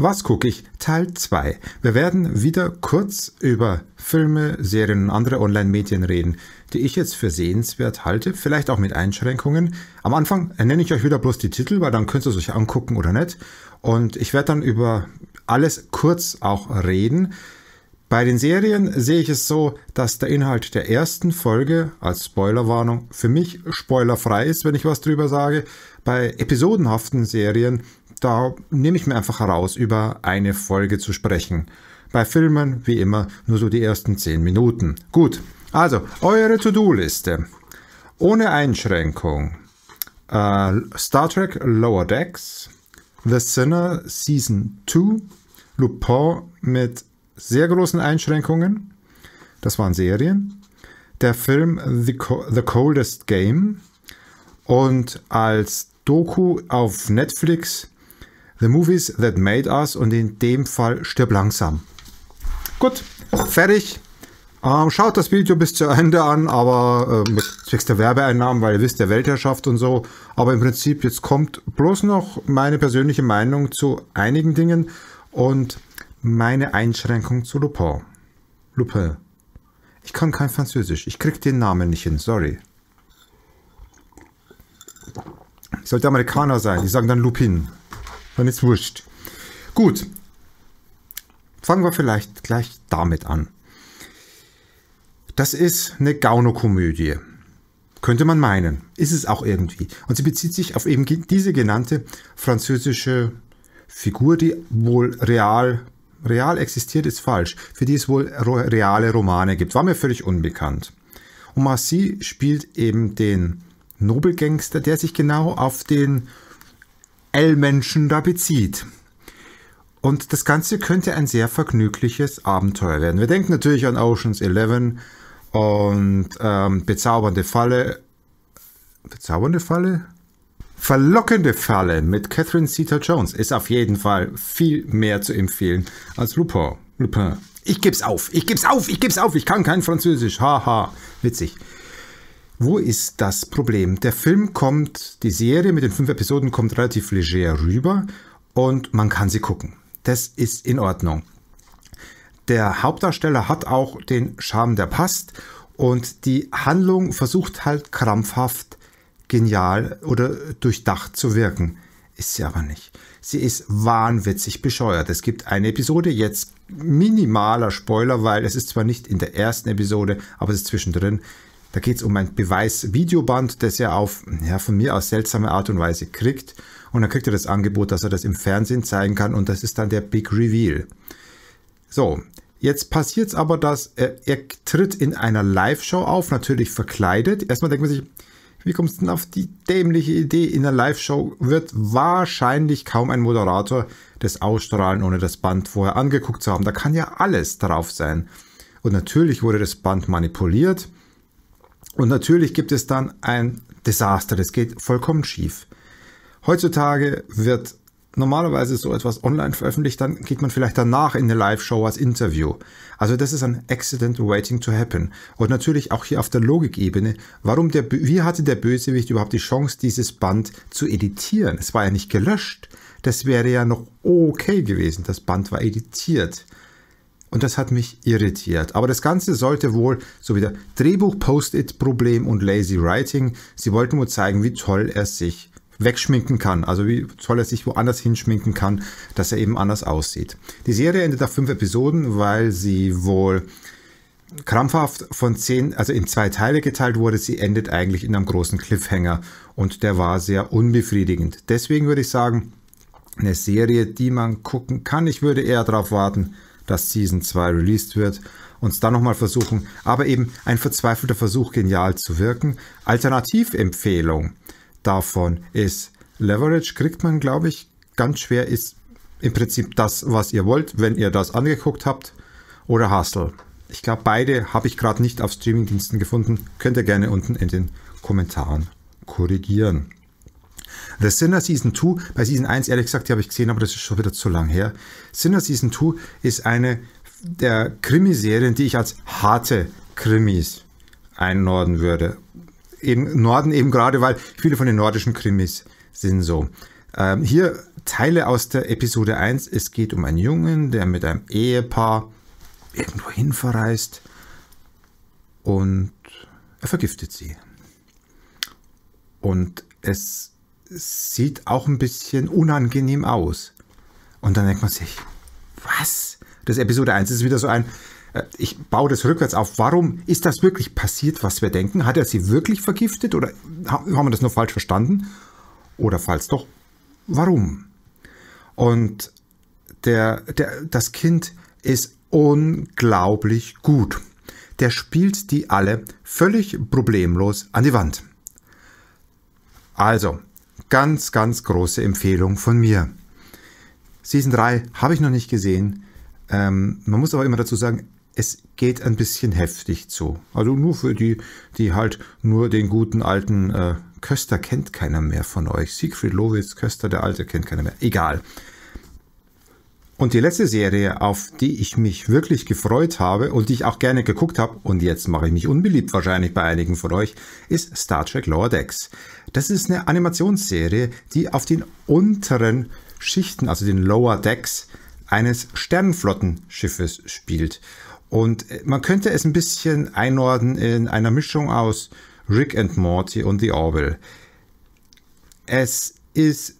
Was gucke ich? Teil 2. Wir werden wieder kurz über Filme, Serien und andere Online-Medien reden, die ich jetzt für sehenswert halte, vielleicht auch mit Einschränkungen. Am Anfang nenne ich euch wieder bloß die Titel, weil dann könnt ihr es euch angucken oder nicht. Und ich werde dann über alles kurz auch reden. Bei den Serien sehe ich es so, dass der Inhalt der ersten Folge als Spoilerwarnung für mich spoilerfrei ist, wenn ich was drüber sage. Bei episodenhaften Serien da nehme ich mir einfach heraus, über eine Folge zu sprechen. Bei Filmen, wie immer, nur so die ersten 10 Minuten. Gut, also eure To-Do-Liste. Ohne Einschränkung. Uh, Star Trek Lower Decks, The Sinner Season 2, Lupin mit sehr großen Einschränkungen. Das waren Serien. Der Film The, Co The Coldest Game. Und als Doku auf Netflix The Movies That Made Us und in dem Fall stirb langsam. Gut, fertig. Ähm, schaut das Video bis zu Ende an, aber äh, mit zwecks der Werbeeinnahmen, weil ihr wisst, der Weltherrschaft und so. Aber im Prinzip, jetzt kommt bloß noch meine persönliche Meinung zu einigen Dingen und meine Einschränkung zu Lupin. Lupin. Ich kann kein Französisch. Ich krieg den Namen nicht hin, sorry. Ich sollte Amerikaner sein. Die sagen dann Lupin dann ist wurscht. Gut, fangen wir vielleicht gleich damit an. Das ist eine Gaunerkomödie. Könnte man meinen. Ist es auch irgendwie. Und sie bezieht sich auf eben diese genannte französische Figur, die wohl real, real existiert ist falsch, für die es wohl reale Romane gibt. War mir völlig unbekannt. Und Marcy spielt eben den Nobelgangster, der sich genau auf den L-Menschen da bezieht. Und das Ganze könnte ein sehr vergnügliches Abenteuer werden. Wir denken natürlich an Oceans 11 und ähm, bezaubernde Falle. Bezaubernde Falle? Verlockende Falle mit Catherine Zeta-Jones ist auf jeden Fall viel mehr zu empfehlen als Lupin. Lupin. Ich geb's auf, ich geb's auf, ich geb's auf, ich kann kein Französisch. Haha, ha. witzig. Wo ist das Problem? Der Film kommt, die Serie mit den fünf Episoden kommt relativ leger rüber und man kann sie gucken. Das ist in Ordnung. Der Hauptdarsteller hat auch den Charme, der passt und die Handlung versucht halt krampfhaft genial oder durchdacht zu wirken. Ist sie aber nicht. Sie ist wahnwitzig bescheuert. Es gibt eine Episode, jetzt minimaler Spoiler, weil es ist zwar nicht in der ersten Episode, aber es ist zwischendrin. Da geht es um ein Beweis-Videoband, das er auf ja, von mir aus seltsame Art und Weise kriegt. Und dann kriegt er das Angebot, dass er das im Fernsehen zeigen kann. Und das ist dann der Big Reveal. So, Jetzt passiert es aber, dass er, er, tritt in einer Live-Show auf, natürlich verkleidet. Erstmal denkt man sich, wie kommst du denn auf die dämliche Idee? In einer Live-Show wird wahrscheinlich kaum ein Moderator das ausstrahlen, ohne das Band vorher angeguckt zu haben. Da kann ja alles drauf sein. Und natürlich wurde das Band manipuliert. Und natürlich gibt es dann ein Desaster, das geht vollkommen schief. Heutzutage wird normalerweise so etwas online veröffentlicht, dann geht man vielleicht danach in eine Live-Show als Interview. Also das ist ein Accident waiting to happen. Und natürlich auch hier auf der Logikebene, warum der, wie hatte der Bösewicht überhaupt die Chance, dieses Band zu editieren? Es war ja nicht gelöscht. Das wäre ja noch okay gewesen. Das Band war editiert. Und das hat mich irritiert. Aber das Ganze sollte wohl so wieder Drehbuch, Post-it-Problem und Lazy Writing. Sie wollten nur zeigen, wie toll er sich wegschminken kann. Also wie toll er sich woanders hinschminken kann, dass er eben anders aussieht. Die Serie endet auf fünf Episoden, weil sie wohl krampfhaft von zehn, also in zwei Teile geteilt wurde. Sie endet eigentlich in einem großen Cliffhanger und der war sehr unbefriedigend. Deswegen würde ich sagen, eine Serie, die man gucken kann. Ich würde eher darauf warten, dass Season 2 released wird und es dann nochmal versuchen. Aber eben ein verzweifelter Versuch, genial zu wirken. Alternativempfehlung davon ist, Leverage kriegt man, glaube ich, ganz schwer, ist im Prinzip das, was ihr wollt, wenn ihr das angeguckt habt, oder Hustle. Ich glaube, beide habe ich gerade nicht auf Streamingdiensten gefunden. Könnt ihr gerne unten in den Kommentaren korrigieren. The Sinner Season 2, bei Season 1 ehrlich gesagt, die habe ich gesehen, aber das ist schon wieder zu lang her. Sinner Season 2 ist eine der Krimiserien, die ich als harte Krimis einordnen würde. Im Norden eben gerade, weil viele von den nordischen Krimis sind so. Ähm, hier Teile aus der Episode 1. Es geht um einen Jungen, der mit einem Ehepaar irgendwo hin verreist und er vergiftet sie. Und es sieht auch ein bisschen unangenehm aus. Und dann denkt man sich, was? Das Episode 1 ist wieder so ein, äh, ich baue das rückwärts auf. Warum ist das wirklich passiert, was wir denken? Hat er sie wirklich vergiftet oder haben wir das nur falsch verstanden? Oder falls doch, warum? Und der, der, das Kind ist unglaublich gut. Der spielt die alle völlig problemlos an die Wand. Also, Ganz, ganz große Empfehlung von mir. Season 3 habe ich noch nicht gesehen. Ähm, man muss aber immer dazu sagen, es geht ein bisschen heftig zu. Also nur für die, die halt nur den guten alten äh, Köster kennt keiner mehr von euch. Siegfried Lowitz, Köster, der Alte kennt keiner mehr. Egal. Und die letzte Serie, auf die ich mich wirklich gefreut habe und die ich auch gerne geguckt habe, und jetzt mache ich mich unbeliebt wahrscheinlich bei einigen von euch, ist Star Trek Lower Decks. Das ist eine Animationsserie, die auf den unteren Schichten, also den Lower Decks, eines Sternenflottenschiffes spielt. Und äh, man könnte es ein bisschen einordnen in einer Mischung aus Rick and Morty und The Orville. Es ist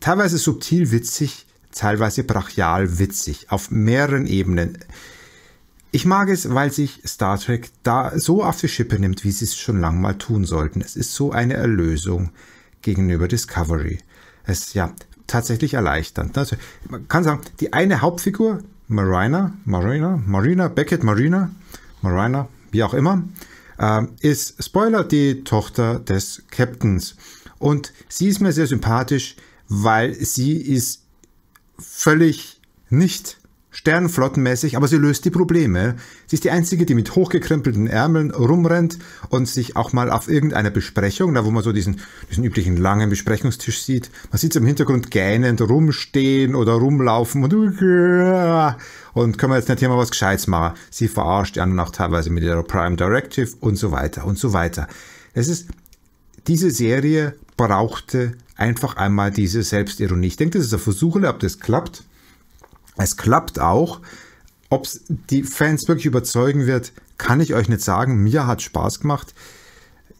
teilweise subtil witzig, teilweise brachial witzig, auf mehreren Ebenen. Ich mag es, weil sich Star Trek da so auf die Schippe nimmt, wie sie es schon lange mal tun sollten. Es ist so eine Erlösung gegenüber Discovery. Es ist ja tatsächlich erleichternd. Also, man kann sagen, die eine Hauptfigur, Marina, Marina, Marina, Beckett, Marina, Marina, wie auch immer, äh, ist, Spoiler, die Tochter des Captains. Und sie ist mir sehr sympathisch, weil sie ist völlig nicht Sternflottenmäßig, aber sie löst die Probleme. Sie ist die Einzige, die mit hochgekrempelten Ärmeln rumrennt und sich auch mal auf irgendeiner Besprechung, da wo man so diesen, diesen üblichen langen Besprechungstisch sieht, man sieht sie im Hintergrund gähnend rumstehen oder rumlaufen und, und können wir jetzt nicht hier mal was Gescheites machen. Sie verarscht die anderen auch teilweise mit ihrer Prime Directive und so weiter und so weiter. Es ist, diese Serie brauchte einfach einmal diese Selbstironie. Ich denke, das ist ein Versuch, ob das klappt. Es klappt auch. Ob es die Fans wirklich überzeugen wird, kann ich euch nicht sagen. Mir hat Spaß gemacht.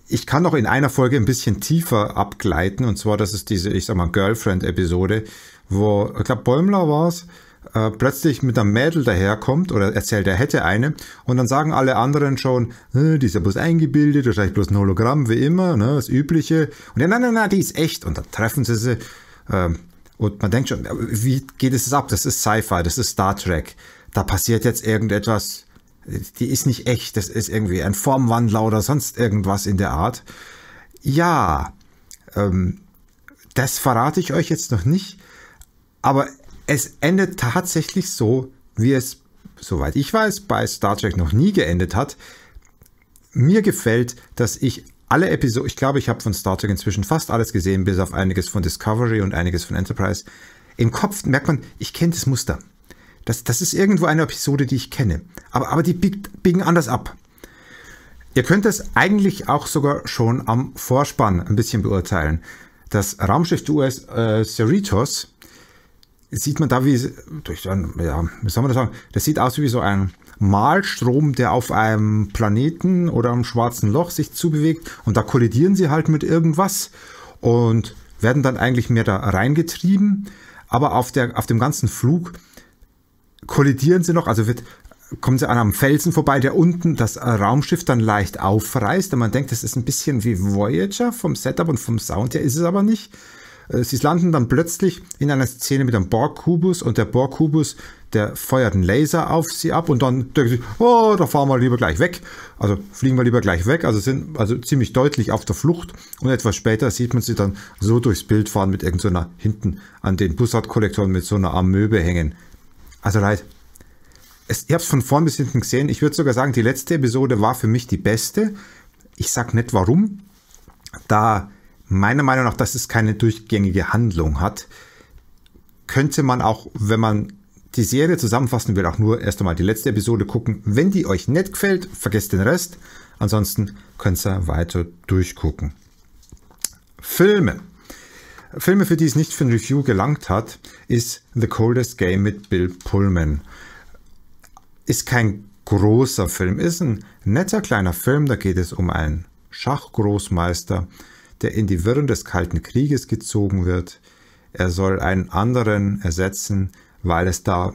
Ich kann noch in einer Folge ein bisschen tiefer abgleiten. Und zwar, das ist diese, ich sag mal, Girlfriend-Episode, wo, ich glaube, Bäumler war es, äh, plötzlich mit einem Mädel daherkommt oder erzählt, er hätte eine und dann sagen alle anderen schon, die ist ja bloß eingebildet, wahrscheinlich bloß ein Hologramm, wie immer, ne, das Übliche. Und ja, nein, nein, nein, die ist echt. Und dann treffen sie sie. Äh, und man denkt schon, wie geht es ab? Das ist Sci-Fi, das ist Star Trek. Da passiert jetzt irgendetwas, die ist nicht echt, das ist irgendwie ein Formwandler oder sonst irgendwas in der Art. Ja, ähm, das verrate ich euch jetzt noch nicht, aber es endet tatsächlich so, wie es, soweit ich weiß, bei Star Trek noch nie geendet hat. Mir gefällt, dass ich alle Episoden, ich glaube, ich habe von Star Trek inzwischen fast alles gesehen, bis auf einiges von Discovery und einiges von Enterprise. Im Kopf merkt man, ich kenne das Muster. Das, das ist irgendwo eine Episode, die ich kenne. Aber, aber die biegen anders ab. Ihr könnt es eigentlich auch sogar schon am Vorspann ein bisschen beurteilen. Das Raumschiff US äh, Cerritos sieht man da, wie, durch, ja, wie soll man das sagen? Das sieht aus wie so ein Malstrom, der auf einem Planeten oder einem schwarzen Loch sich zubewegt und da kollidieren sie halt mit irgendwas und werden dann eigentlich mehr da reingetrieben. Aber auf, der, auf dem ganzen Flug kollidieren sie noch, also wird, kommen sie an einem Felsen vorbei, der unten das Raumschiff dann leicht aufreißt. Und man denkt, das ist ein bisschen wie Voyager vom Setup und vom Sound her, ist es aber nicht. Äh, sie landen dann plötzlich in einer Szene mit einem Borg-Kubus und der Borg-Kubus, der feuert einen Laser auf sie ab und dann denken sie, oh, da fahren wir lieber gleich weg. Also fliegen wir lieber gleich weg. Also sind also ziemlich deutlich auf der Flucht und etwas später sieht man sie dann so durchs Bild fahren mit irgendeiner so hinten an den Bussard-Kollektoren mit so einer Amöbe hängen. Also leid. Es, ich habe es von vorn bis hinten gesehen. Ich würde sogar sagen, die letzte Episode war für mich die beste. Ich sag nicht warum. Da meiner Meinung nach, dass es keine durchgängige Handlung hat, könnte man auch, wenn man die Serie zusammenfassen will, auch nur erst einmal die letzte Episode gucken. Wenn die euch nicht gefällt, vergesst den Rest. Ansonsten könnt ihr weiter durchgucken. Filme. Filme, für die es nicht für ein Review gelangt hat, ist The Coldest Game mit Bill Pullman. Ist kein großer Film, ist ein netter kleiner Film. Da geht es um einen Schachgroßmeister, der in die Wirren des Kalten Krieges gezogen wird. Er soll einen anderen ersetzen, weil es da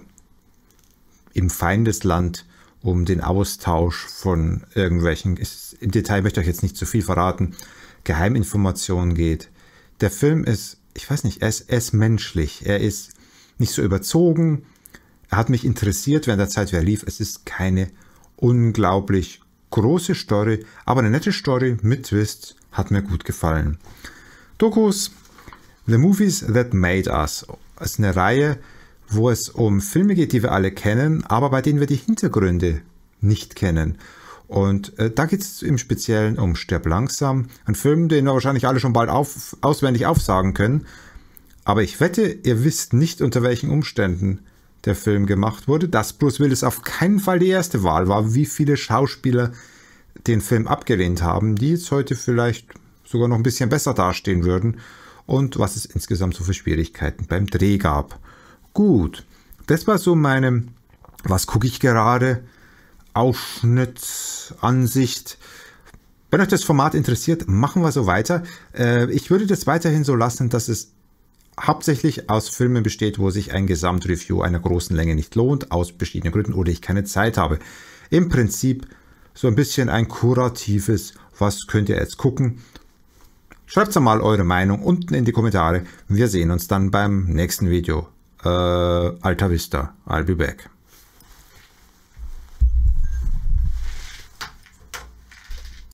im Feindesland um den Austausch von irgendwelchen, im Detail möchte ich euch jetzt nicht zu viel verraten, Geheiminformationen geht. Der Film ist, ich weiß nicht, er ist, er ist menschlich, er ist nicht so überzogen, er hat mich interessiert während der Zeit, wie er lief. Es ist keine unglaublich große Story, aber eine nette Story mit Twist hat mir gut gefallen. Dokus The Movies That Made Us ist eine Reihe, wo es um Filme geht, die wir alle kennen, aber bei denen wir die Hintergründe nicht kennen. Und äh, da geht es im Speziellen um Sterb langsam, ein Film, den wir wahrscheinlich alle schon bald auf, auswendig aufsagen können. Aber ich wette, ihr wisst nicht, unter welchen Umständen der Film gemacht wurde. Dass Bruce Willis auf keinen Fall die erste Wahl war, wie viele Schauspieler den Film abgelehnt haben, die jetzt heute vielleicht sogar noch ein bisschen besser dastehen würden und was es insgesamt so für Schwierigkeiten beim Dreh gab. Gut, das war so meine, was gucke ich gerade, Ausschnitt, Ansicht. Wenn euch das Format interessiert, machen wir so weiter. Äh, ich würde das weiterhin so lassen, dass es hauptsächlich aus Filmen besteht, wo sich ein Gesamtreview einer großen Länge nicht lohnt, aus verschiedenen Gründen oder ich keine Zeit habe. Im Prinzip so ein bisschen ein kuratives, was könnt ihr jetzt gucken? Schreibt mal eure Meinung unten in die Kommentare. Wir sehen uns dann beim nächsten Video. Äh, Alta Vista, I'll be back.